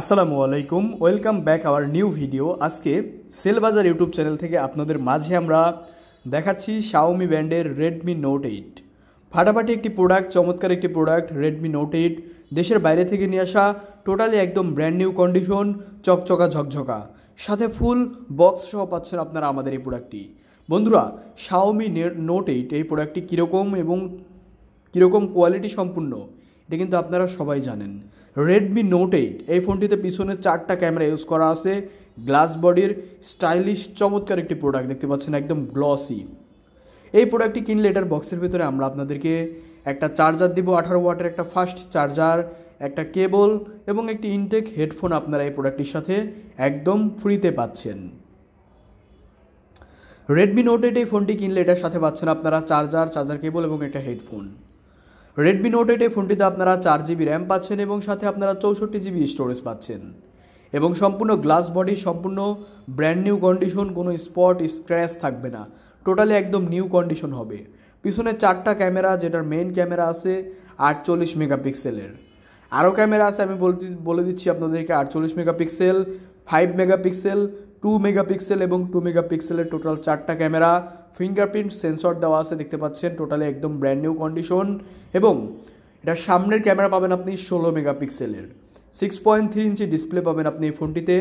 আসসালামু আলাইকুম welcome back our new video আজকে সেলবাজার ইউটিউব চ্যানেল থেকে আপনাদের মাঝে আমরা দেখাচ্ছি শাওমি ব্র্যান্ডের রেডমি নোট এইট ফাটাফাটি একটি প্রোডাক্ট চমৎকার একটি প্রোডাক্ট রেডমি নোট এইট দেশের বাইরে থেকে নিয়ে আসা টোটালি একদম ব্র্যান্ড নিউ কন্ডিশন চকচকা ঝকঝকা সাথে ফুল বক্স সহ পাচ্ছেন আপনারা আমাদের এই প্রোডাক্টটি বন্ধুরা শাওমি নোট এইট এই প্রোডাক্টটি কীরকম এবং কীরকম কোয়ালিটি সম্পূর্ণ এটা কিন্তু আপনারা সবাই জানেন রেডমি নোট এইট এই ফোনটিতে পিছনে চারটা ক্যামেরা ইউজ করা আছে গ্লাস বডির স্টাইলিশ চমৎকার একটি প্রোডাক্ট দেখতে পাচ্ছেন একদম গ্লসি এই প্রোডাক্টটি কিনলে এটার বক্সের ভিতরে আমরা আপনাদেরকে একটা চার্জার দিব আঠারো ওয়াটের একটা ফাস্ট চার্জার একটা কেবল এবং একটি ইনটেক হেডফোন আপনারা এই প্রোডাক্টটির সাথে একদম ফ্রিতে পাচ্ছেন রেডমি নোট এইট এই ফোনটি কিনলে এটার সাথে পাচ্ছেন আপনারা চার্জার চার্জার কেবল এবং একটা হেডফোন রেডমি নোট এইট এই ফোনটিতে আপনারা চার জিবি র্যাম পাচ্ছেন এবং সাথে আপনারা চৌষট্টি জিবি স্টোরেজ পাচ্ছেন এবং সম্পূর্ণ গ্লাস বডি সম্পূর্ণ ব্র্যান্ড নিউ কন্ডিশন কোনো স্পট স্ক্র্যাচ থাকবে না টোটালি একদম নিউ কন্ডিশন হবে পিছনে চারটা ক্যামেরা যেটার মেন ক্যামেরা আছে আটচল্লিশ মেগাপিক্সেলের আরও ক্যামেরা আছে আমি বলে দিচ্ছি আপনাদেরকে আটচল্লিশ megapixel five megapixel two megapixel এবং টু মেগাপিক্সেলের টোটাল চারটা ক্যামেরা ফিঙ্গারপ্রিন্ট সেন্সর দেওয়া আছে দেখতে পাচ্ছেন টোটালি একদম ব্র্যান্ড নিউ কন্ডিশন এবং এটা সামনের ক্যামেরা পাবেন আপনি ষোলো মেগাপিক্সেলের six point three inch display পাবেন আপনি এই ফোনটিতে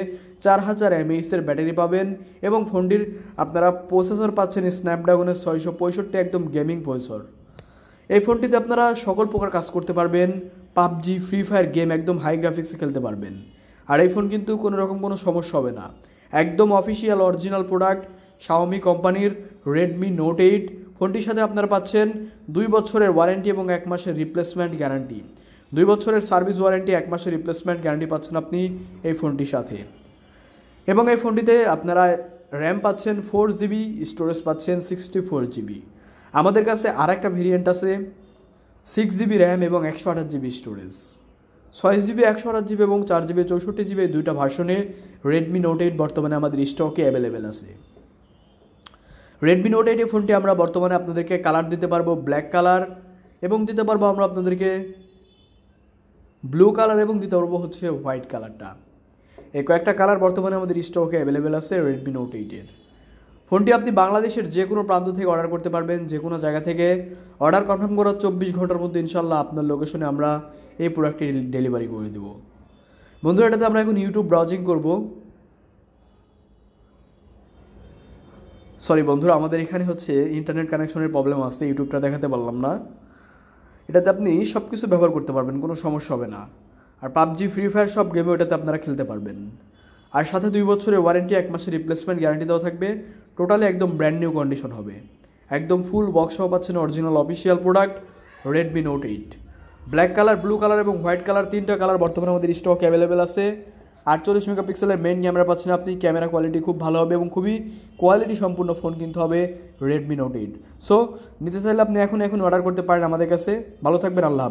চার হাজার এমএইচের ব্যাটারি পাবেন এবং ফোনটির আপনারা প্রসেসর পাচ্ছেন স্ন্যাপড্রাগনের ছয়শো পঁয়ষট্টি একদম গেমিং প্রসেসর এই ফোনটিতে আপনারা সকল প্রকার কাজ করতে পারবেন পাবজি ফ্রি ফায়ার গেম একদম হাই গ্রাফিক্সে খেলতে পারবেন আর এই ফোন কিন্তু কোনো রকম কোনো সমস্যা হবে না একদম অফিসিয়াল অরিজিনাল প্রোডাক্ট শাওমি কোম্পানির রেডমি নোট এইট ফোনটির সাথে আপনারা পাচ্ছেন দুই বছরের ওয়ারেন্টি এবং এক মাসের রিপ্লেসমেন্ট গ্যারান্টি দুই বছরের সার্ভিস ওয়ারেন্টি এক মাসের রিপ্লেসমেন্ট গ্যারান্টি পাচ্ছেন আপনি এই ফোনটির সাথে এবং এই ফোনটিতে আপনারা র্যাম পাচ্ছেন ফোর জিবি স্টোরেজ পাচ্ছেন সিক্সটি ফোর জিবি আমাদের কাছে আর একটা ভেরিয়েন্ট আছে সিক্স জিবি র্যাম এবং একশো আঠাশ জিবি স্টোরেজ ছয় জিবি একশো আট জিবি এবং চার জিবি চৌষট্টি জিবি দুইটা ভার্সনে রেডমি নোট এইট বর্তমানে আমাদের স্টকে অ্যাভেলেবেল আছে রেডমি নোট এইট এই ফোনটি আমরা বর্তমানে আপনাদেরকে কালার দিতে পারবো ব্ল্যাক কালার এবং দিতে পারবো আমরা আপনাদেরকে ব্লু কালার এবং দিতে পারবো হচ্ছে হোয়াইট কালারটা এই কয়েকটা কালার বর্তমানে আমাদের স্টকে অ্যাভেলেবেল আছে রেডমি নোট এইটের ফোনটি আপনি বাংলাদেশের যে কোনো প্রান্ত থেকে অর্ডার করতে পারবেন যে কোনো জায়গা থেকে অর্ডার কনফার্ম করার চব্বিশ ঘন্টার মধ্যে ইনশাল্লাহ আপনার লোকেশনে আমরা এই প্রোডাক্টটি ডেলিভারি করে দেব বন্ধুরা এটাতে আমরা এখন ইউটিউব ব্রাউজিং করব সরি বন্ধুরা আমাদের এখানে হচ্ছে ইন্টারনেট কানেকশনের প্রবলেম আসছে ইউটিউবটা দেখাতে পারলাম না এটাতে আপনি সব কিছু ব্যবহার করতে পারবেন কোনো সমস্যা হবে না আর পাবজি ফ্রি ফায়ার সব গেমে ওটাতে আপনারা খেলতে পারবেন আর সাথে দুই বছরের ওয়ারেন্টি এক মাসের রিপ্লেসমেন্ট গ্যারান্টি দেওয়া থাকবে টোটালি একদম ব্র্যান্ড নিউ কন্ডিশন হবে একদম ফুল বক্স সহ পাচ্ছেন original official product Redmi note eight black colour blue colour এবং হোয়াইট কালার তিনটা কালার বর্তমানে আমাদের স্টক অ্যাভেলেবেল আছে আটচল্লিশ মেগাপিক্সেলের মেন ক্যামেরা পাচ্ছেন আপনি ক্যামেরা কোয়ালিটি খুব ভালো হবে এবং খুবই কোয়ালিটি সম্পূর্ণ ফোন কিনতে হবে রেডমি নোট এইট সো নিতে চাইলে আপনি এখন এখন অর্ডার করতে পারেন আমাদের কাছে ভালো থাকবেন আল্লাহ